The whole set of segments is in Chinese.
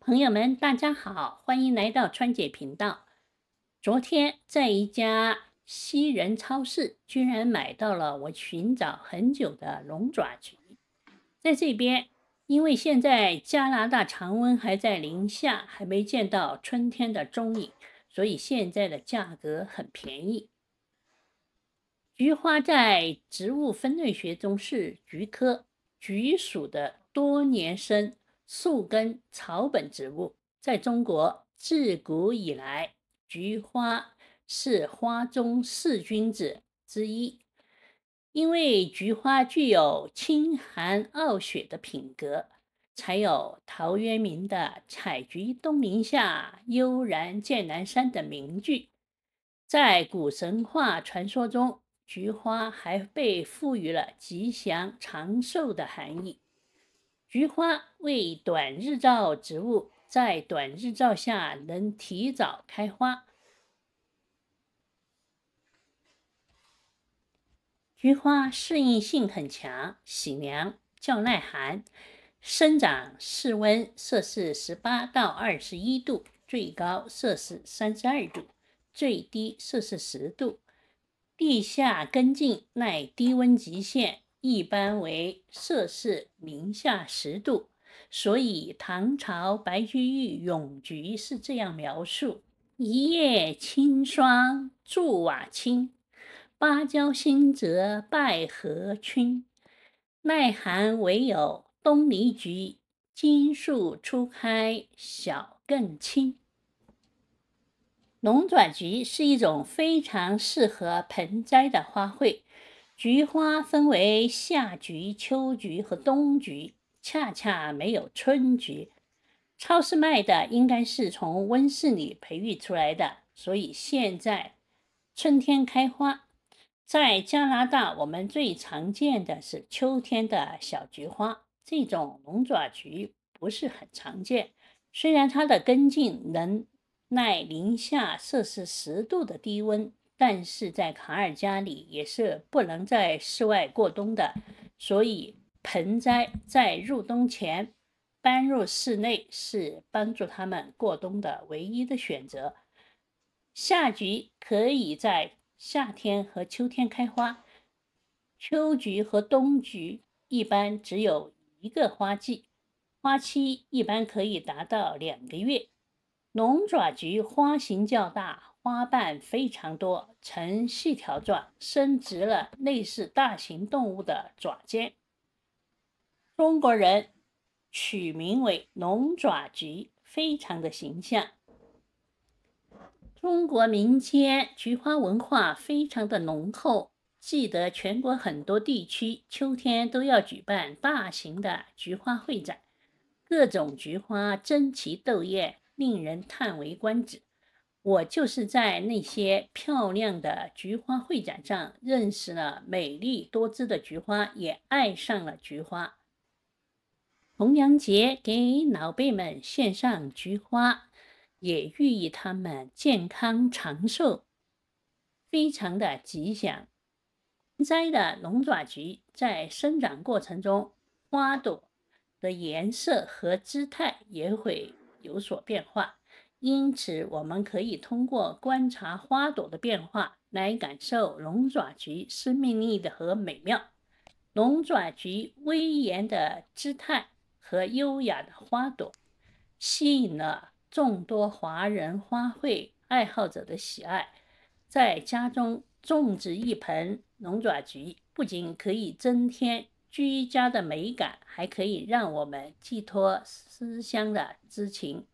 朋友们，大家好，欢迎来到川姐频道。昨天在一家西人超市，居然买到了我寻找很久的龙爪菊。在这边，因为现在加拿大常温还在零下，还没见到春天的踪影，所以现在的价格很便宜。菊花在植物分类学中是菊科菊属的多年生。树根、草本植物，在中国自古以来，菊花是花中四君子之一。因为菊花具有清寒傲雪的品格，才有陶渊明的“采菊东篱下，悠然见南山”的名句。在古神话传说中，菊花还被赋予了吉祥、长寿的含义。菊花为短日照植物，在短日照下能提早开花。菊花适应性很强，喜凉，较耐寒。生长室温摄氏十八到二十一度，最高摄氏三十二度，最低摄氏十度。地下根茎耐低温极限。一般为摄氏零下十度，所以唐朝白居易《咏菊》是这样描述：“一夜清霜铸瓦青，芭蕉新折败荷倾。耐寒唯有东篱菊，金粟初开晓更清。”龙爪菊是一种非常适合盆栽的花卉。菊花分为夏菊、秋菊和冬菊，恰恰没有春菊。超市卖的应该是从温室里培育出来的，所以现在春天开花。在加拿大，我们最常见的是秋天的小菊花。这种龙爪菊不是很常见，虽然它的根茎能耐零下摄氏十度的低温。但是在卡尔加里也是不能在室外过冬的，所以盆栽在入冬前搬入室内是帮助它们过冬的唯一的选择。夏菊可以在夏天和秋天开花，秋菊和冬菊一般只有一个花季，花期一般可以达到两个月。龙爪菊花型较大。花瓣非常多，呈细条状，伸直了类似大型动物的爪尖。中国人取名为龙爪菊，非常的形象。中国民间菊花文化非常的浓厚，记得全国很多地区秋天都要举办大型的菊花会展，各种菊花争奇斗艳，令人叹为观止。我就是在那些漂亮的菊花会展上认识了美丽多姿的菊花，也爱上了菊花。重阳节给老辈们献上菊花，也寓意他们健康长寿，非常的吉祥。栽的龙爪菊在生长过程中，花朵的颜色和姿态也会有所变化。因此，我们可以通过观察花朵的变化来感受龙爪菊生命力的和美妙。龙爪菊威严的姿态和优雅的花朵，吸引了众多华人花卉爱好者的喜爱。在家中种植一盆龙爪菊，不仅可以增添居家的美感，还可以让我们寄托思乡的之情。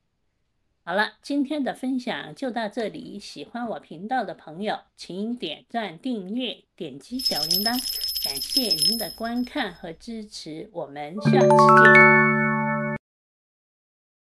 好了，今天的分享就到这里。喜欢我频道的朋友，请点赞、订阅、点击小铃铛。感谢您的观看和支持，我们下次见。